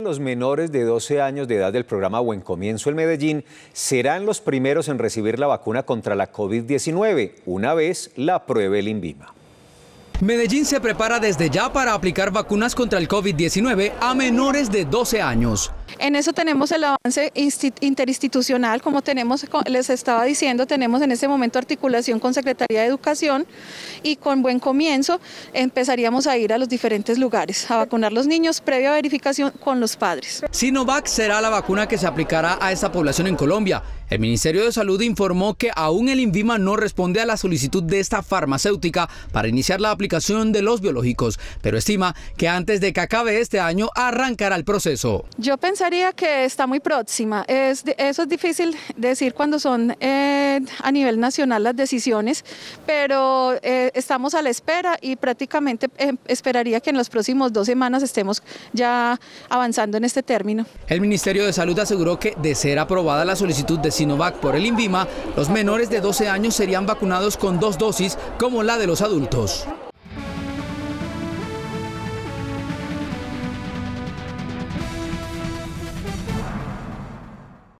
Los menores de 12 años de edad del programa Buen Comienzo en Medellín serán los primeros en recibir la vacuna contra la COVID-19 una vez la apruebe el INVIMA. Medellín se prepara desde ya para aplicar vacunas contra el COVID-19 a menores de 12 años. En eso tenemos el avance interinstitucional, como tenemos, les estaba diciendo, tenemos en este momento articulación con Secretaría de Educación y con buen comienzo empezaríamos a ir a los diferentes lugares a vacunar los niños previa verificación con los padres. Sinovac será la vacuna que se aplicará a esta población en Colombia. El Ministerio de Salud informó que aún el INVIMA no responde a la solicitud de esta farmacéutica para iniciar la aplicación de los biológicos, pero estima que antes de que acabe este año arrancará el proceso. Yo pensaría que está muy próxima. Es, eso es difícil decir cuando son eh, a nivel nacional las decisiones, pero eh, estamos a la espera y prácticamente em, esperaría que en las próximas dos semanas estemos ya avanzando en este término. El Ministerio de Salud aseguró que de ser aprobada la solicitud de Sinovac por el INVIMA, los menores de 12 años serían vacunados con dos dosis como la de los adultos.